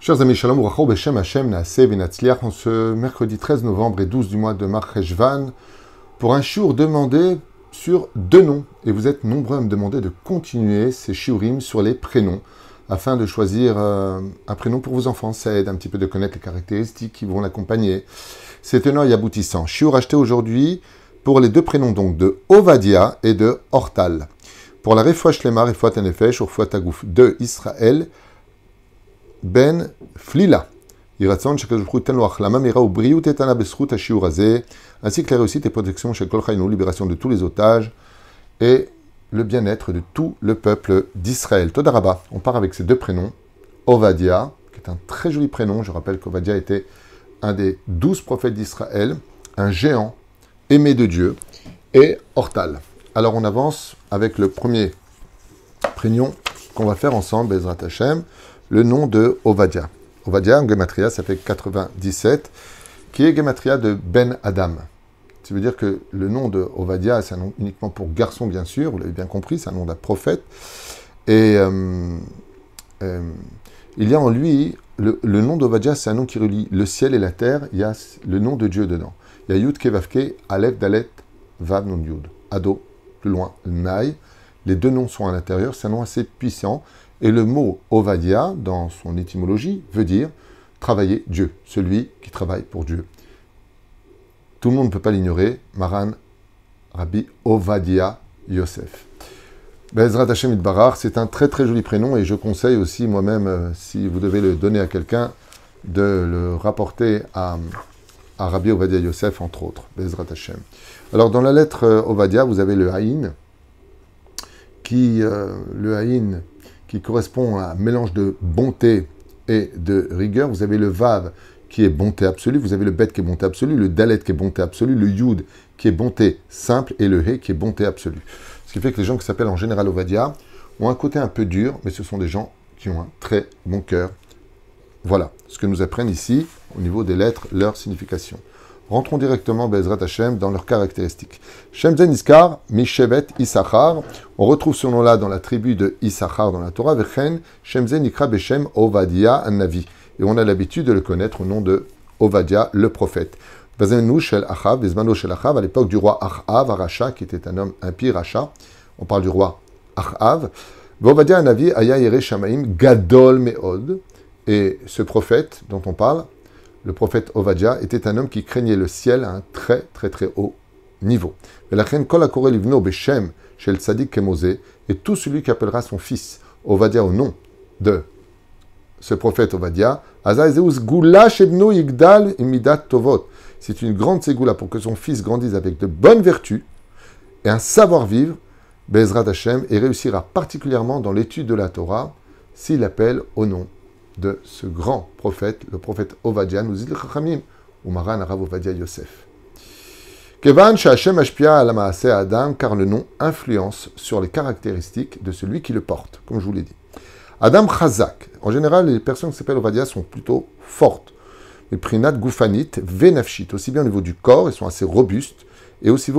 Chers amis, Shalom Urachor, Beshem Hashem, na'aseh, et en ce mercredi 13 novembre et 12 du mois de Marcheshvan, pour un shiur demandé sur deux noms. Et vous êtes nombreux à me demander de continuer ces shiurim sur les prénoms, afin de choisir euh, un prénom pour vos enfants. Ça aide un petit peu de connaître les caractéristiques qui vont l'accompagner. C'est tenant et aboutissant. Shiur acheté aujourd'hui pour les deux prénoms donc de Ovadia et de Hortal. Pour la Refouach Shlemar, Refouach Tenefesh, Refouach Tagouf de Israël, ben flila. ainsi que la réussite et protection chez libération de tous les otages et le bien-être de tout le peuple d'Israël. Todaraba, on part avec ces deux prénoms, Ovadia, qui est un très joli prénom, je rappelle qu'Ovadia était un des douze prophètes d'Israël, un géant aimé de Dieu, et Hortal. Alors on avance avec le premier prénom qu'on va faire ensemble, Bezrat Hashem le nom de Ovadia. Ovadia en Gematria, ça fait 97, qui est Gematria de Ben Adam. Ça veut dire que le nom de Ovadia, c'est un nom uniquement pour garçon, bien sûr, vous l'avez bien compris, c'est un nom d'un prophète. Et euh, euh, il y a en lui, le, nom d'Ovadia, c'est un nom qui relie le ciel et la terre, il y a le nom de Dieu dedans. Il y a Yud Kevavke, Aleph Dalet, Vav Nun Yud, Ado, plus loin, Nai, Les deux noms sont à l'intérieur, c'est un nom assez puissant et le mot Ovadia, dans son étymologie, veut dire travailler Dieu, celui qui travaille pour Dieu. Tout le monde ne peut pas l'ignorer, Maran Rabbi Ovadia Yosef. Bezrat Hashem Itbarar, c'est un très très joli prénom et je conseille aussi moi-même, euh, si vous devez le donner à quelqu'un, de le rapporter à, Rabbi Ovadia Yosef, entre autres. Bezrat Hashem. Alors dans la lettre euh, Ovadia, vous avez le Haïn, qui, euh, le Haïn, qui correspond à un mélange de bonté et de rigueur. Vous avez le Vav qui est bonté absolue, vous avez le Bet qui est bonté absolue, le Dalet qui est bonté absolue, le Yud qui est bonté simple et le He qui est bonté absolue. Ce qui fait que les gens qui s'appellent en général Ovadia ont un côté un peu dur, mais ce sont des gens qui ont un très bon cœur. Voilà ce que nous apprennent ici au niveau des lettres, leur signification. Rentrons directement, Bezrat Hashem, dans leurs caractéristiques. Shemzen Iskar, Mishevet Issachar. On retrouve ce nom-là dans la tribu de Issachar dans la Torah. Vechen, Shemzen Ikra Beshem Ovadia Anavi. Et on a l'habitude de le connaître au nom de Ovadia, le prophète. Achav, Achav, à l'époque du roi Achav, Aracha, qui était un homme impie, Racha. On parle du roi Achav. Ovadia Navi, Shamaim, Gadol Meod. Et ce prophète dont on parle, le prophète Ovadia était un homme qui craignait le ciel à un très très très haut niveau. la Et tout celui qui appellera son fils Ovadia au nom de ce prophète Ovadia, c'est une grande ségoula pour que son fils grandisse avec de bonnes vertus et un savoir-vivre, Bezrat Hashem, et réussira particulièrement dans l'étude de la Torah s'il appelle au nom de ce grand prophète, le prophète Ovadia, nous dit le Chachamim, Maran, Arav Ovadia Yosef. Kevan Shachem Ashpia Alamaase Adam, car le nom influence sur les caractéristiques de celui qui le porte, comme je vous l'ai dit. Adam Chazak. En général, les personnes qui s'appellent Ovadia sont plutôt fortes. Les prinat goufanit, venafshit, aussi bien au niveau du corps, ils sont assez robustes, et aussi,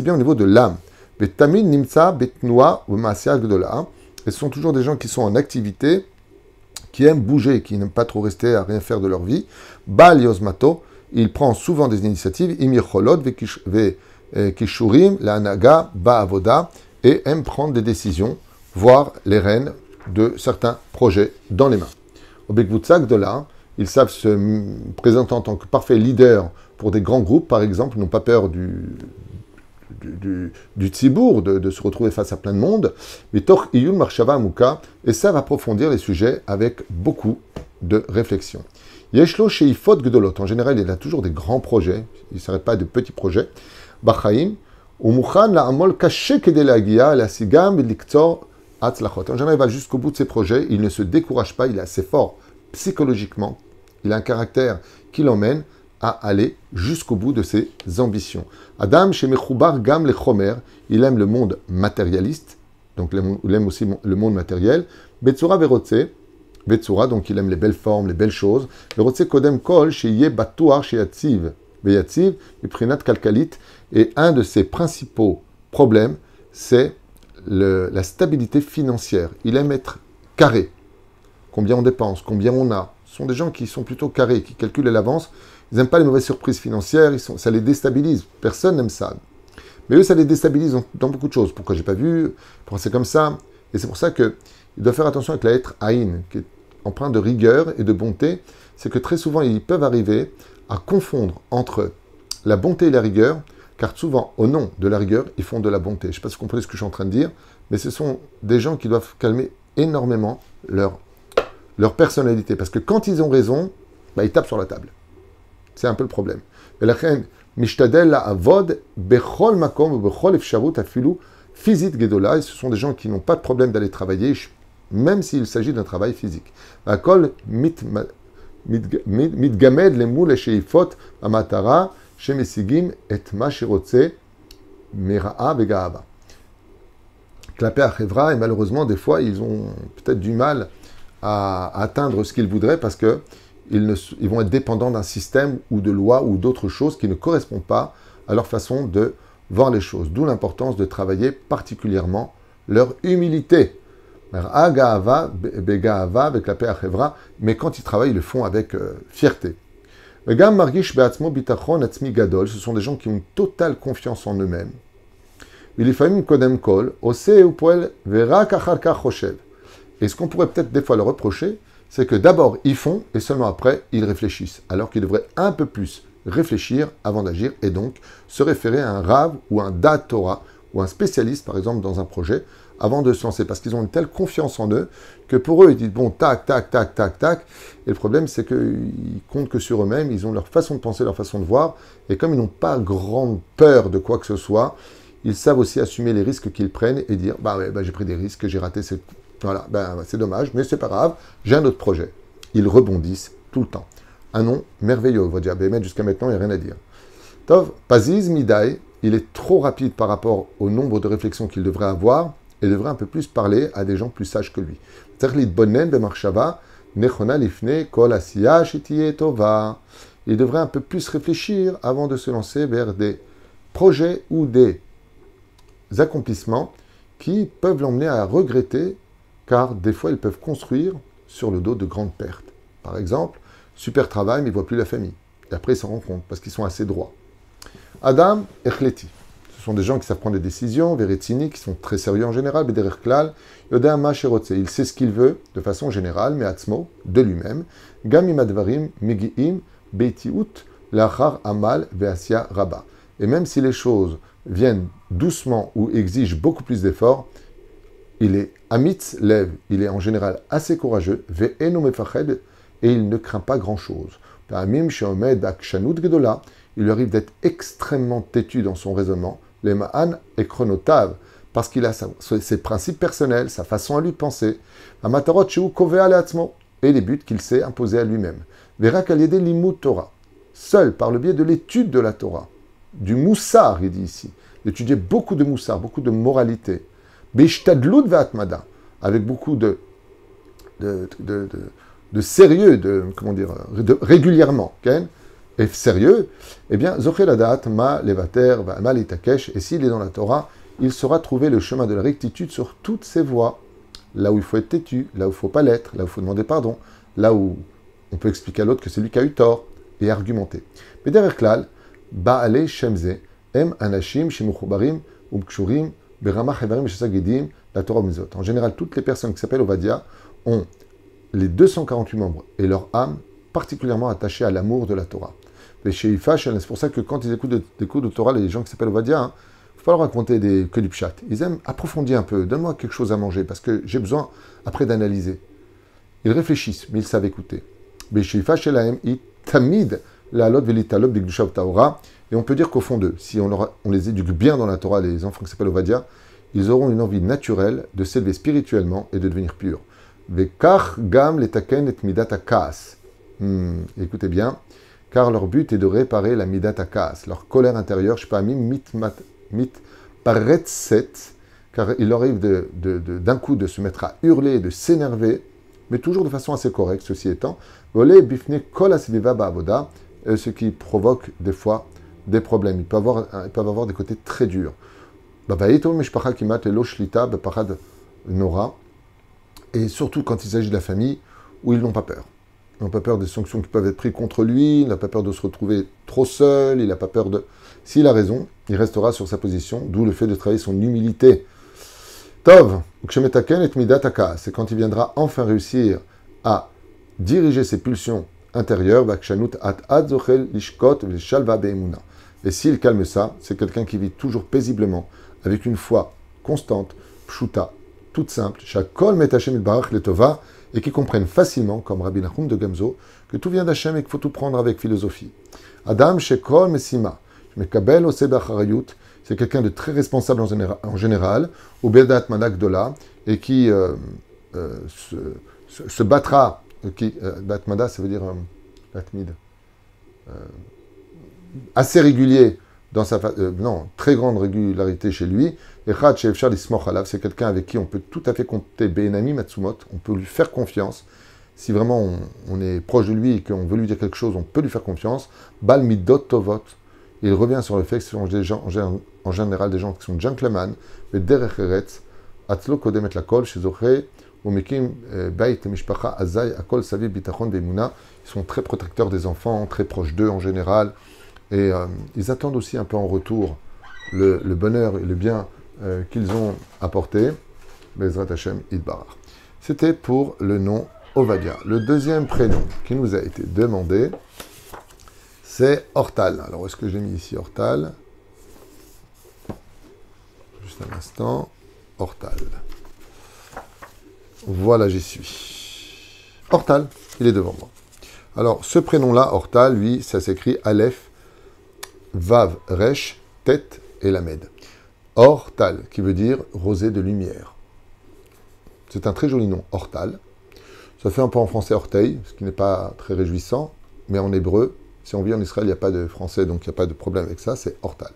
bien au niveau de l'âme. Betamin, Nimsa, Betnoa, Maasea Gdola. Ce sont toujours des gens qui sont en activité qui aiment bouger, qui n'aiment pas trop rester à rien faire de leur vie, Baal Yosmato, il prend souvent des initiatives, Imir ve euh, Kishurim, la Naga, Baavoda, et aime prendre des décisions, voir les rênes de certains projets dans les mains. Au Bekvutsak de là, ils savent se présenter en tant que parfait leader pour des grands groupes, par exemple, ils n'ont pas peur du, du, du tzibour, de, se retrouver face à plein de monde. Mais Tor Iyun et ça va approfondir les sujets avec beaucoup de réflexion. Yeshlo Sheifot Gdolot, en général, il a toujours des grands projets, il ne s'arrête pas de petits projets. la En général, il va jusqu'au bout de ses projets, il ne se décourage pas, il est assez fort psychologiquement, il a un caractère qui l'emmène à aller jusqu'au bout de ses ambitions. Adam, chez Mechoubar, Gam, les Chomer, il aime le monde matérialiste, donc il aime aussi le monde matériel. Betsura Verotse, Betsura, donc il aime les belles formes, les belles choses. Verotse Kodem Kol, chez Yebatouar, chez Yatziv, et Prinat Kalkalit, et un de ses principaux problèmes, c'est la stabilité financière. Il aime être carré. Combien on dépense, combien on a. Ce sont des gens qui sont plutôt carrés, qui calculent à l'avance ils n'aiment pas les mauvaises surprises financières, ça les déstabilise. Personne n'aime ça. Mais eux, ça les déstabilise dans beaucoup de choses. Pourquoi j'ai pas vu Pourquoi c'est comme ça Et c'est pour ça qu'ils doivent faire attention avec la lettre Aïn, qui est empreinte de rigueur et de bonté. C'est que très souvent, ils peuvent arriver à confondre entre la bonté et la rigueur, car souvent, au nom de la rigueur, ils font de la bonté. Je ne sais pas si vous comprenez ce que je suis en train de dire, mais ce sont des gens qui doivent calmer énormément leur, leur personnalité, parce que quand ils ont raison, bah, ils tapent sur la table. C'est un peu le problème. Mais la Mishtadel la avod, bechol makom, bechol efsharut afilu, physique gedola. Et ce sont des gens qui n'ont pas de problème d'aller travailler, même s'il s'agit d'un travail physique. Akol mit gamed le moule sheifot שמשיגים את et שרוצה mera'a וגאווה. Clapé à Hevra, et malheureusement, des fois, ils ont peut-être du mal à atteindre ce qu'ils voudraient parce que ils, vont être dépendants d'un système ou de lois ou d'autres choses qui ne correspondent pas à leur façon de voir les choses. D'où l'importance de travailler particulièrement leur humilité. Agaava, Begaava, avec la paix à mais quand ils travaillent, ils le font avec euh, fierté. Ce sont des gens qui ont une totale confiance en eux-mêmes. Et ce qu'on pourrait peut-être des fois leur reprocher, c'est que d'abord ils font et seulement après ils réfléchissent, alors qu'ils devraient un peu plus réfléchir avant d'agir et donc se référer à un rave ou un datora ou un spécialiste par exemple dans un projet avant de se lancer parce qu'ils ont une telle confiance en eux que pour eux ils disent bon tac tac tac tac tac et le problème c'est qu'ils comptent que sur eux-mêmes, ils ont leur façon de penser, leur façon de voir et comme ils n'ont pas grande peur de quoi que ce soit, ils savent aussi assumer les risques qu'ils prennent et dire bah ouais bah, j'ai pris des risques, j'ai raté cette voilà, ben, c'est dommage, mais c'est pas grave, j'ai un autre projet. Ils rebondissent tout le temps. Un nom merveilleux, on va dire. mais jusqu'à maintenant, il n'y a rien à dire. Tov, Paziz Midai, il est trop rapide par rapport au nombre de réflexions qu'il devrait avoir et devrait un peu plus parler à des gens plus sages que lui. Il devrait un peu plus réfléchir avant de se lancer vers des projets ou des accomplissements qui peuvent l'emmener à regretter car des fois, ils peuvent construire sur le dos de grandes pertes. Par exemple, super travail, mais ils ne voient plus la famille. Et après, ils s'en rendent compte, parce qu'ils sont assez droits. Adam et Ce sont des gens qui savent prendre des décisions, Veretini, qui sont très sérieux en général, Bederer Klal, Yodama Sherotse. Il sait ce qu'il veut, de façon générale, mais Atzmo, de lui-même. Gamim Advarim, Megiim, Beitiout, Lachar Amal, Veasia Rabba. Et même si les choses viennent doucement ou exigent beaucoup plus d'efforts, il est amitz lève, il est en général assez courageux, ve et il ne craint pas grand-chose. il arrive d'être extrêmement têtu dans son raisonnement, les et chronotav, parce qu'il a ses principes personnels, sa façon à lui penser, et les buts qu'il s'est imposer à lui-même. Torah, seul par le biais de l'étude de la Torah, du moussard, il dit ici, d'étudier beaucoup de moussard, beaucoup de moralité, Beshtadloud Vatmada, avec beaucoup de, de, de, de, de sérieux, de, comment dire, régulièrement, et sérieux, eh bien, Zocheladat, Ma, Levater, Ma, Litakesh, et s'il est dans la Torah, il sera trouvé le chemin de la rectitude sur toutes ses voies, là où il faut être têtu, là où il faut pas l'être, là où il faut demander pardon, là où on peut expliquer à l'autre que c'est lui qui a eu tort, et argumenter. Mais derrière Klal, Baale Shemze, Em Anashim, Shimuchubarim, Umkshurim, la Torah, En général, toutes les personnes qui s'appellent Ovadia ont les 248 membres et leur âme particulièrement attachée à l'amour de la Torah. Et chez c'est pour ça que quand ils écoutent des cours de Torah, les gens qui s'appellent Ovadia, ne hein, faut pas leur raconter des, que Ils aiment approfondir un peu. Donne-moi quelque chose à manger parce que j'ai besoin après d'analyser. Ils réfléchissent, mais ils savent écouter. Tamid, la et on peut dire qu'au fond d'eux, si on, les éduque bien dans la Torah, les enfants qui s'appellent Ovadia, ils auront une envie naturelle de s'élever spirituellement et de devenir purs. V'ekach gam letaken et midat akas hmm, » Écoutez bien, car leur but est de réparer la midat akas, leur colère intérieure, je ne sais pas, mit, mit car il leur arrive d'un coup de se mettre à hurler, de s'énerver, mais toujours de façon assez correcte, ceci étant, voler bifne kolas viva euh, ce qui provoque des fois des problèmes. Ils peuvent avoir, ils peuvent avoir des côtés très durs. Bah, bah, et surtout quand il s'agit de la famille, où ils n'ont pas peur. Ils n'ont pas peur des sanctions qui peuvent être prises contre lui, il n'a pas peur de se retrouver trop seul, il n'a pas peur de... S'il a raison, il restera sur sa position, d'où le fait de travailler son humilité. Tov, c'est quand il viendra enfin réussir à diriger ses pulsions intérieures, at lishkot shalva et s'il calme ça, c'est quelqu'un qui vit toujours paisiblement, avec une foi constante, pshuta, toute simple, Hachem il barach tova et qui comprennent facilement, comme Rabbi Nachum de Gamzo, que tout vient d'Hachem et qu'il faut tout prendre avec philosophie. Adam shekol mesima, mekabel osebacharayut, c'est quelqu'un de très responsable en, général, ou bedat dola, et qui euh, euh, se, battra, euh, qui, ça veut dire batmid assez régulier dans sa euh, non, très grande régularité chez lui. Et c'est quelqu'un avec qui on peut tout à fait compter Benami Matsumot, on peut lui faire confiance. Si vraiment on, est proche de lui et qu'on veut lui dire quelque chose, on peut lui faire confiance. Bal Tovot, il revient sur le fait que ce sont gens, en général des gens qui sont gentlemen, mais derrière Atlo Kodemet la Kol, chez euh, ils sont très protecteurs des enfants, très proches d'eux en général. Et euh, ils attendent aussi un peu en retour le, bonheur et le bien euh, qu'ils ont apporté. Bezrat Hashem C'était pour le nom Ovadia. Le deuxième prénom qui nous a été demandé, c'est Hortal. Alors, est-ce que j'ai mis ici Hortal Juste un instant. Hortal. Voilà, j'y suis. Hortal, il est devant moi. Alors, ce prénom-là, Hortal, lui, ça s'écrit Aleph, Vav, Resh, Tête et Lamed. Hortal, qui veut dire rosée de lumière. C'est un très joli nom, Hortal. Ça fait un peu en français orteil, ce qui n'est pas très réjouissant, mais en hébreu, si on vit en Israël, il n'y a pas de français, donc il n'y a pas de problème avec ça, c'est Hortal.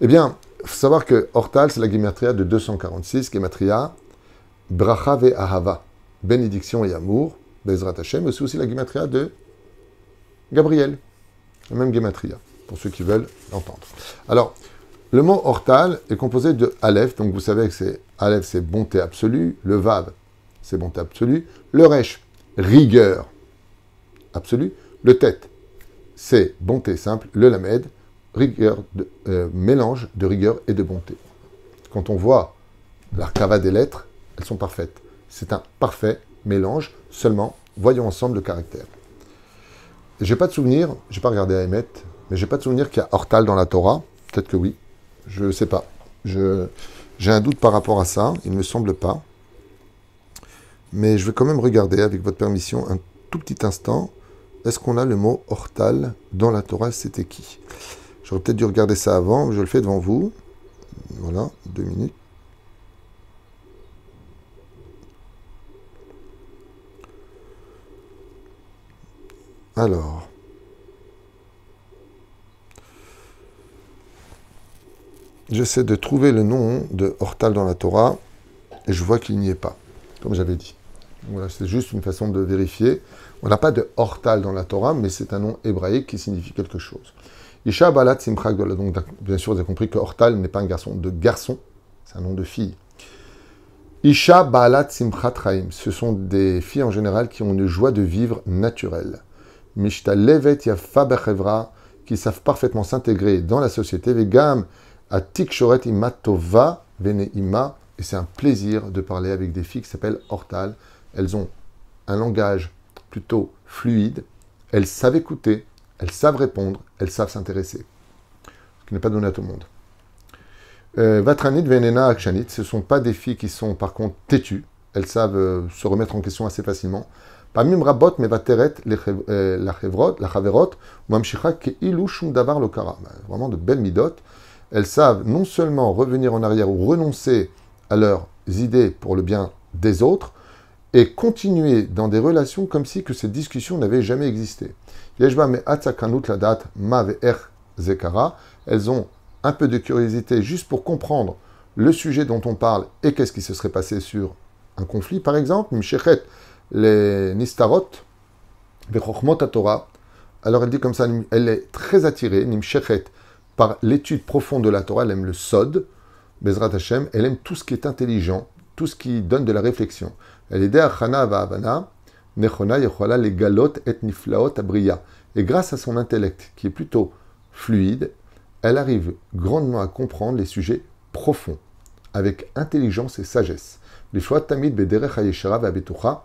Eh bien, faut savoir que Hortal, c'est la Gématria de 246, Gématria, Bracha ve Ahava, bénédiction et amour, Bezrat Hashem, mais c'est aussi la gematria de Gabriel, la même gematria pour ceux qui veulent l'entendre. Alors, le mot Hortal est composé de Aleph, donc vous savez que c'est Aleph, c'est bonté absolue, le Vav, c'est bonté absolue, le Resh, rigueur absolue, le Tête, c'est bonté simple, le Lamed, rigueur de, euh, mélange de rigueur et de bonté. Quand on voit l'arcava des lettres, elles sont parfaites. C'est un parfait mélange. Seulement, voyons ensemble le caractère. J'ai pas de souvenir, j'ai pas regardé à mais j'ai pas de souvenir qu'il y a Hortal dans la Torah. Peut-être que oui, je sais pas. j'ai un doute par rapport à ça, il ne me semble pas. Mais je vais quand même regarder, avec votre permission, un tout petit instant. Est-ce qu'on a le mot Hortal dans la Torah C'était qui J'aurais peut-être dû regarder ça avant, je le fais devant vous. Voilà, deux minutes. Alors. J'essaie de trouver le nom de Hortal dans la Torah et je vois qu'il n'y est pas, comme j'avais dit. Voilà, c'est juste une façon de vérifier. On n'a pas de Hortal dans la Torah, mais c'est un nom hébraïque qui signifie quelque chose. Isha Balat Simchak Donc, bien sûr, vous avez compris que Hortal n'est pas un garçon de garçon, c'est un nom de fille. Isha Balat Simchat Ce sont des filles en général qui ont une joie de vivre naturelle. Mishta Levet Yafa qui savent parfaitement s'intégrer dans la société, Vegam, à Tikshoret Imatova, Vene et c'est un plaisir de parler avec des filles qui s'appellent Hortal. Elles ont un langage plutôt fluide, elles savent écouter, elles savent répondre, elles savent s'intéresser. Ce qui n'est pas donné à tout le monde. Euh, Vatranit, Venena, Akshanit, ce ne sont pas des filles qui sont par contre têtues. Elles savent euh, se remettre en question assez facilement. פעמים mais מוותרת לחברות, לחברות, וממשיכה כאילו שום davar bah, vraiment de belles midotes. Elles savent non seulement revenir en arrière ou renoncer à leurs idées pour le bien des autres, et continuer dans des relations comme si que cette discussion n'avait jamais existé. Elles ont un peu de curiosité juste pour comprendre le sujet dont on parle et qu'est-ce qui se serait passé sur un conflit, par exemple les Nistarot, à Torah. Alors elle dit comme ça, elle est très attirée, Nimshechet, par l'étude profonde de la Torah, elle aime le Sod, Bezrat elle aime tout ce qui est intelligent, tout ce qui donne de la réflexion. Elle est Hana Va'avana, Nechona Yechola, les Galot et Niflaot Abriya. Et grâce à son intellect, qui est plutôt fluide, elle arrive grandement à comprendre les sujets profonds, avec intelligence et sagesse. Les choix Tamid Bederech va Va'abetucha,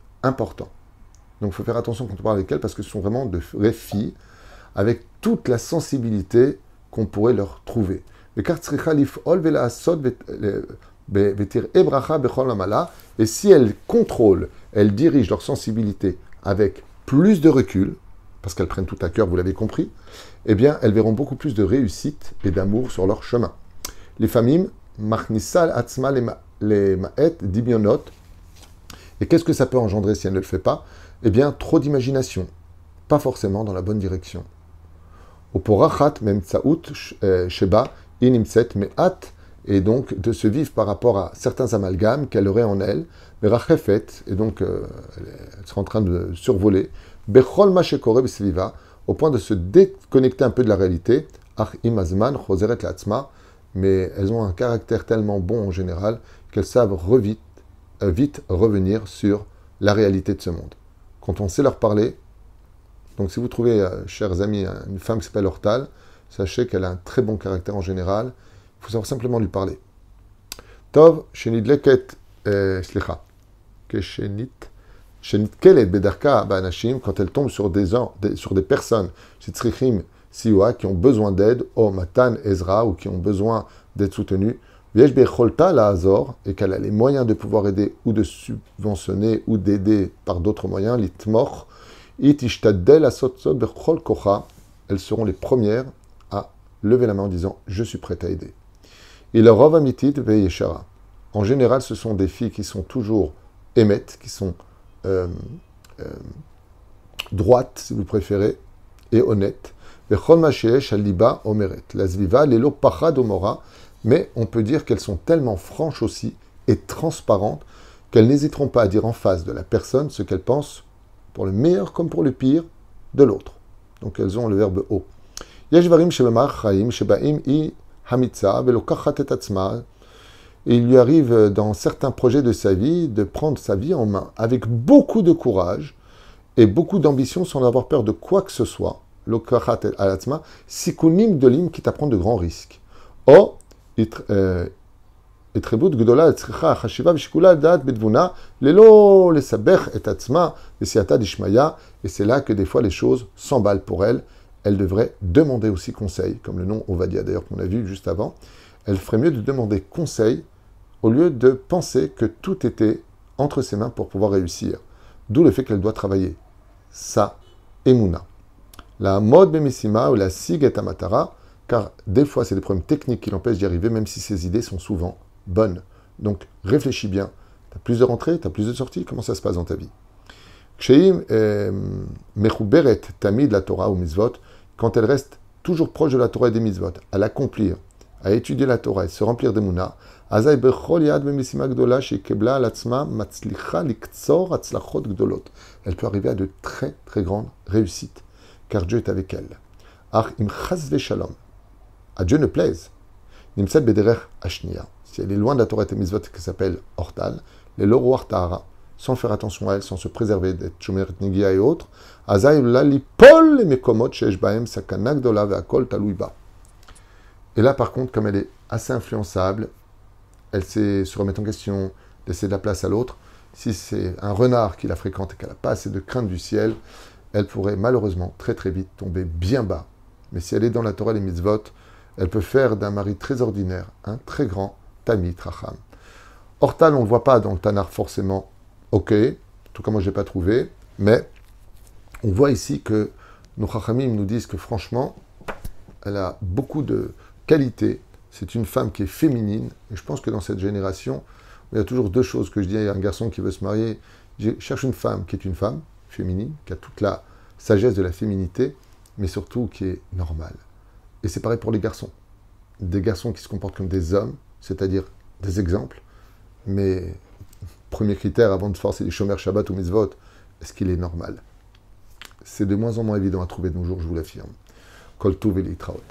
important. Donc il faut faire attention quand on parle avec elles parce que ce sont vraiment de vraies filles avec toute la sensibilité qu'on pourrait leur trouver. Et si elles contrôlent, elles dirigent leur sensibilité avec plus de recul, parce qu'elles prennent tout à cœur, vous l'avez compris, eh bien, elles verront beaucoup plus de réussite et d'amour sur leur chemin. Les familles, les Ma'et, et qu'est-ce que ça peut engendrer si elle ne le fait pas Eh bien, trop d'imagination, pas forcément dans la bonne direction. Oporachat mem euh, sheba inimset et donc de se vivre par rapport à certains amalgames qu'elle aurait en elle, mais rachefet, et donc euh, elle sera en train de survoler, bechol au point de se déconnecter un peu de la réalité, ach imazman choseret latzma, mais elles ont un caractère tellement bon en général qu'elles savent revite euh, vite revenir sur la réalité de ce monde. Quand on sait leur parler, donc si vous trouvez, euh, chers amis, une femme qui s'appelle Hortal, sachez qu'elle a un très bon caractère en général, il faut savoir simplement lui parler. Tov, Shenidleket, euh, Slicha, Keshenit, est Bedarka, Banashim, quand elle tombe sur des, sur des personnes, qui ont besoin d'aide, O Matan, Ezra, ou qui ont besoin d'être soutenues, et qu'elle a les moyens de pouvoir aider ou de subventionner ou d'aider par d'autres moyens, elles seront les premières à lever la main en disant Je suis prête à aider. Et En général, ce sont des filles qui sont toujours émettes, qui sont euh, euh, droites, si vous préférez, et honnêtes. Vechol machéesh Aliba Omeret. La Zviva, Lelo mais on peut dire qu'elles sont tellement franches aussi et transparentes qu'elles n'hésiteront pas à dire en face de la personne ce qu'elles pensent, pour le meilleur comme pour le pire, de l'autre. Donc elles ont le verbe o. Et il lui arrive dans certains projets de sa vie de prendre sa vie en main avec beaucoup de courage et beaucoup d'ambition sans avoir peur de quoi que ce soit. arrive et atzma sikunim de l'im qui t'apprend de grands risques. Oh, et c'est là que des fois les choses s'emballent pour elle. Elle devrait demander aussi conseil, comme le nom Ovadia d'ailleurs qu'on a vu juste avant. Elle ferait mieux de demander conseil au lieu de penser que tout était entre ses mains pour pouvoir réussir. D'où le fait qu'elle doit travailler. Ça, Emuna. La mode bemissima ou la sigetamatara. amatara, car des fois, c'est des problèmes techniques qui l'empêchent d'y arriver, même si ses idées sont souvent bonnes. Donc, réfléchis bien. Tu as plus de rentrées, tu as plus de sorties, comment ça se passe dans ta vie euh, tamid la Torah ou mitzvot, quand elle reste toujours proche de la Torah et des mitzvot, à l'accomplir, à étudier la Torah et se remplir des mouna, elle peut arriver à de très très grandes réussites, car Dieu est avec elle. Ach im shalom, à Dieu ne plaise. Nimset Bederech Ashnia. Si elle est loin de la Torah et mitzvot qui s'appelle Hortal, les Loro Hartahara, sans faire attention à elle, sans se préserver d'être Shomer et autres, Azaï Lalipol et Mekomot Sheshbaem Sakanak Dola Veakol Talouiba. Et là, par contre, comme elle est assez influençable, elle sait se remettre en question, laisser de la place à l'autre. Si c'est un renard qui la fréquente et qu'elle n'a pas assez de crainte du ciel, elle pourrait malheureusement très très vite tomber bien bas. Mais si elle est dans la Torah et les mitzvot, elle peut faire d'un mari très ordinaire un très grand Tamit Racham. Hortal, on ne le voit pas dans le Tanar forcément. Ok, en tout cas, moi, je n'ai pas trouvé. Mais on voit ici que nos rachamim nous disent que franchement, elle a beaucoup de qualités. C'est une femme qui est féminine. Et je pense que dans cette génération, il y a toujours deux choses que je dis à un garçon qui veut se marier. Je cherche une femme qui est une femme féminine, qui a toute la sagesse de la féminité, mais surtout qui est normale. Et c'est pareil pour les garçons. Des garçons qui se comportent comme des hommes, c'est-à-dire des exemples. Mais premier critère avant de forcer les chômeurs Shabbat ou vote, est-ce qu'il est normal C'est de moins en moins évident à trouver de nos jours, je vous l'affirme. Koltou Velitraot.